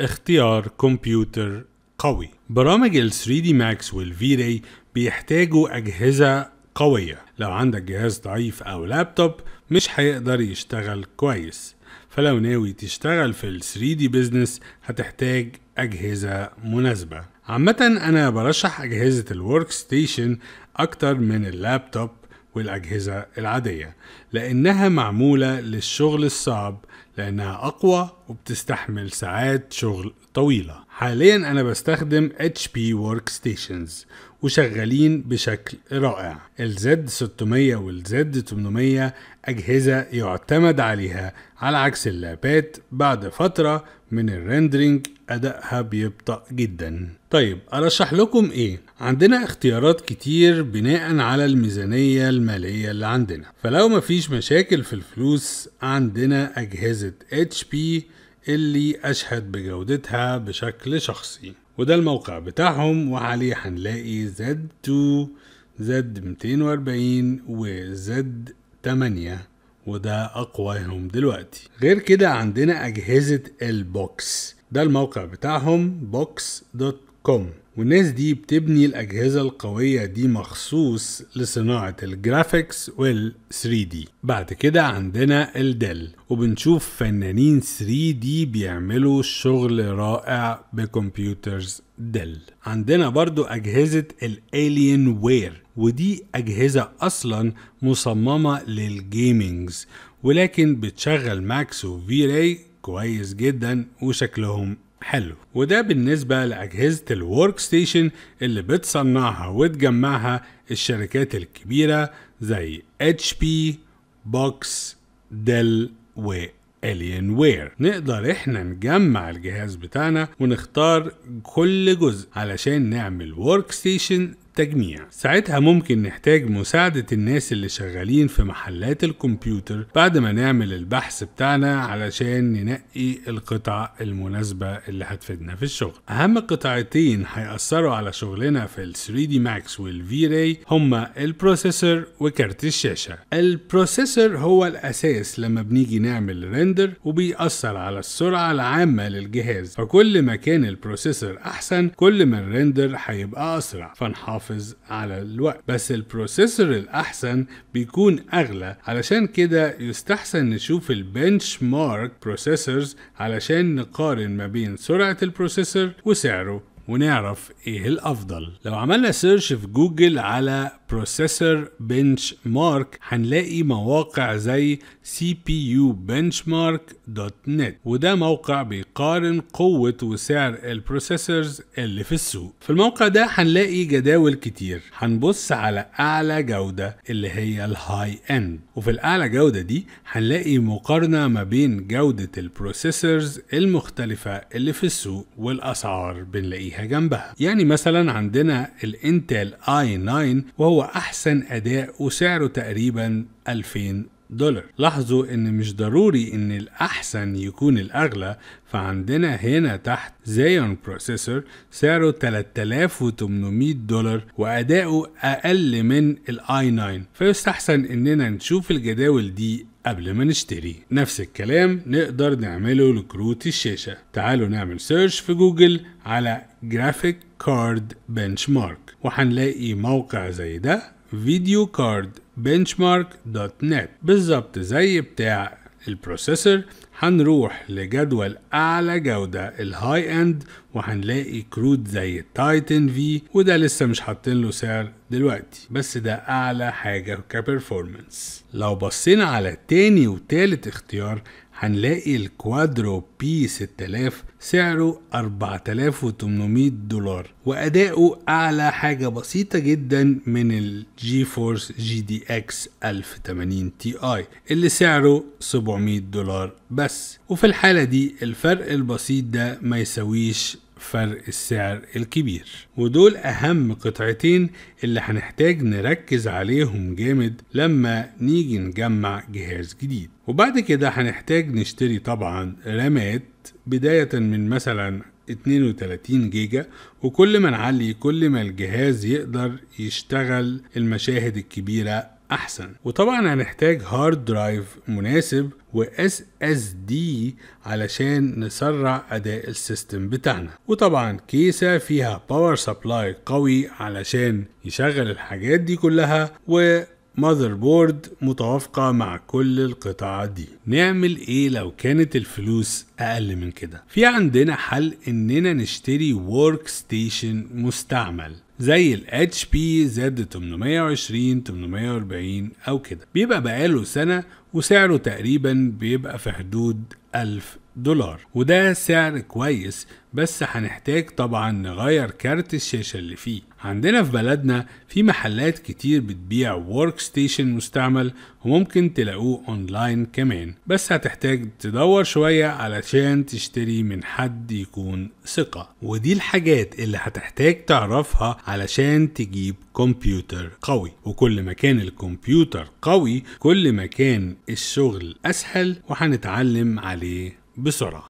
اختيار كمبيوتر قوي برامج ال 3 دي ماكس وال V Ray بيحتاجوا أجهزة قوية لو عندك جهاز ضعيف أو لابتوب مش هيقدر يشتغل كويس فلو ناوي تشتغل في ال 3 دي بيزنس هتحتاج أجهزة مناسبة عامة أنا برشح أجهزة الورك ستيشن أكتر من اللابتوب والأجهزة العادية لأنها معمولة للشغل الصعب لأنها أقوى وبتستحمل ساعات شغل طويلة حاليا أنا بستخدم HP Workstations وشغالين بشكل رائع ال Z600 وال Z800 أجهزة يعتمد عليها على عكس اللابات بعد فترة من الريندرينج ادائها بيبطأ جدا طيب ارشح لكم ايه عندنا اختيارات كتير بناء على الميزانية المالية اللي عندنا فلو مفيش مشاكل في الفلوس عندنا اجهزة HP اللي اشهد بجودتها بشكل شخصي وده الموقع بتاعهم وعليه هنلاقي Z2 Z240 و Z8 وده اقواهم دلوقتي غير كده عندنا اجهزه البوكس ده الموقع بتاعهم دوت كوم والناس دي بتبني الأجهزة القوية دي مخصوص لصناعة الجرافيكس وال 3 دي بعد كده عندنا الدل وبنشوف فنانين 3 دي بيعملوا شغل رائع بكمبيوترز دل عندنا برضو أجهزة الالين وير ودي أجهزة أصلا مصممة للجيمينجز ولكن بتشغل ماكس وفي راي كويس جدا وشكلهم حلو وده بالنسبة لأجهزة الورك ستيشن اللي بتصنعها وتجمعها الشركات الكبيرة زي اتش بي بوكس, ديل و الين وير نقدر احنا نجمع الجهاز بتاعنا ونختار كل جزء علشان نعمل ورك ستيشن التجميع ساعتها ممكن نحتاج مساعدة الناس اللي شغالين في محلات الكمبيوتر بعد ما نعمل البحث بتاعنا علشان ننقي القطع المناسبة اللي هتفيدنا في الشغل أهم قطعتين هيأثروا على شغلنا في ال 3 دي ماكس v راي هما البروسيسور وكارت الشاشة البروسيسور هو الأساس لما بنيجي نعمل ريندر وبيأثر على السرعة العامة للجهاز فكل ما كان البروسيسور أحسن كل ما الريندر هيبقى أسرع فنحافظ محافظ على الوقت بس البروسيسور الأحسن بيكون أغلى علشان كده يستحسن نشوف البنش مارك بروسيسورز علشان نقارن ما بين سرعة البروسيسور وسعره ونعرف ايه الافضل لو عملنا سيرش في جوجل على بروسيسور بنش مارك هنلاقي مواقع زي cpubenchmark.net وده موقع بيقارن قوة وسعر البروسيسورز اللي في السوق في الموقع ده هنلاقي جداول كتير هنبص على اعلى جودة اللي هي الهاي اند وفي الاعلى جودة دي هنلاقي مقارنة ما بين جودة البروسيسورز المختلفة اللي في السوق والاسعار بنلاقيها عليها جنبها يعني مثلا عندنا الانتل اي 9 وهو احسن اداء وسعره تقريبا 2000 دولار لاحظوا ان مش ضروري ان الاحسن يكون الاغلى فعندنا هنا تحت زيون بروسيسور سعره 3800 دولار واداؤه اقل من الاي 9 فيستحسن اننا نشوف الجداول دي قبل ما نشتري نفس الكلام نقدر نعمله لكروت الشاشة تعالوا نعمل سيرش في جوجل على جرافيك كارد بنشمارك وهنلاقي موقع زي ده فيديو كارد بنشمارك دوت نت بالظبط زي بتاع البروسيسور هنروح لجدول اعلى جودة الهاي اند وهنلاقي كروت زي التايتن في وده لسه مش حاطين له سعر دلوقتي بس ده اعلى حاجة كبرفورمانس لو بصينا على تاني وتالت اختيار هنلاقي الكوادرو بي 6000 سعره 4800 دولار وأداؤه أعلى حاجة بسيطة جدا من الجي فورس جي دي اكس 1080 تي اي اللي سعره 700 دولار بس وفي الحالة دي الفرق البسيط ده ما يسويش فرق السعر الكبير ودول أهم قطعتين اللي هنحتاج نركز عليهم جامد لما نيجي نجمع جهاز جديد وبعد كده هنحتاج نشتري طبعا رامات بداية من مثلا 32 جيجا وكل ما نعلي كل ما الجهاز يقدر يشتغل المشاهد الكبيرة احسن وطبعا هنحتاج هارد درايف مناسب و اس دي علشان نسرع اداء السيستم بتاعنا وطبعا كيسة فيها باور سبلاي قوي علشان يشغل الحاجات دي كلها و ماذر بورد متوافقة مع كل القطع دي نعمل ايه لو كانت الفلوس اقل من كده في عندنا حل اننا نشتري ورك ستيشن مستعمل زي ال HP Z 820 840 او كده بيبقى بقاله سنة وسعره تقريبا بيبقى في حدود 1000 دولار وده سعر كويس بس هنحتاج طبعا نغير كارت الشاشة اللي فيه عندنا في بلدنا في محلات كتير بتبيع ورك ستيشن مستعمل وممكن تلاقوه اونلاين كمان بس هتحتاج تدور شوية علشان تشتري من حد يكون ثقة ودي الحاجات اللي هتحتاج تعرفها علشان تجيب كمبيوتر قوي وكل ما كان الكمبيوتر قوي كل ما كان الشغل اسهل وهنتعلم عليه بسرعة